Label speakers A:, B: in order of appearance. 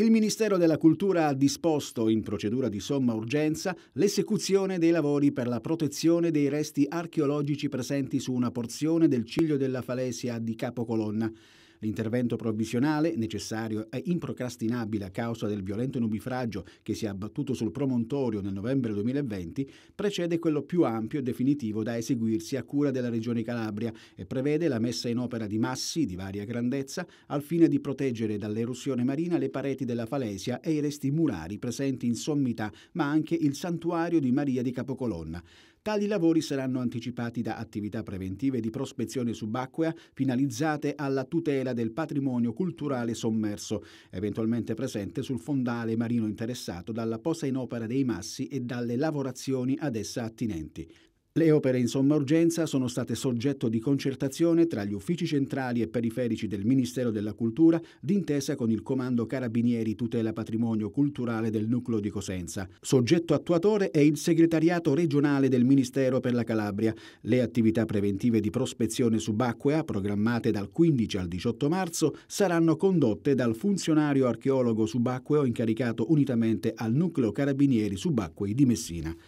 A: Il Ministero della Cultura ha disposto, in procedura di somma urgenza, l'esecuzione dei lavori per la protezione dei resti archeologici presenti su una porzione del ciglio della Falesia di Capocolonna. L'intervento provvisionale, necessario e improcrastinabile a causa del violento nubifragio che si è abbattuto sul promontorio nel novembre 2020, precede quello più ampio e definitivo da eseguirsi a cura della Regione Calabria e prevede la messa in opera di massi di varia grandezza al fine di proteggere dall'erosione marina le pareti della falesia e i resti murari presenti in sommità, ma anche il santuario di Maria di Capocolonna. Tali lavori saranno anticipati da attività preventive di prospezione subacquea finalizzate alla tutela del patrimonio culturale sommerso, eventualmente presente sul fondale marino interessato dalla posa in opera dei massi e dalle lavorazioni ad essa attinenti. Le opere in somma urgenza sono state soggetto di concertazione tra gli uffici centrali e periferici del Ministero della Cultura d'intesa con il Comando Carabinieri Tutela Patrimonio Culturale del Nucleo di Cosenza. Soggetto attuatore è il Segretariato regionale del Ministero per la Calabria. Le attività preventive di prospezione subacquea, programmate dal 15 al 18 marzo, saranno condotte dal funzionario archeologo subacqueo incaricato unitamente al Nucleo Carabinieri Subacquei di Messina.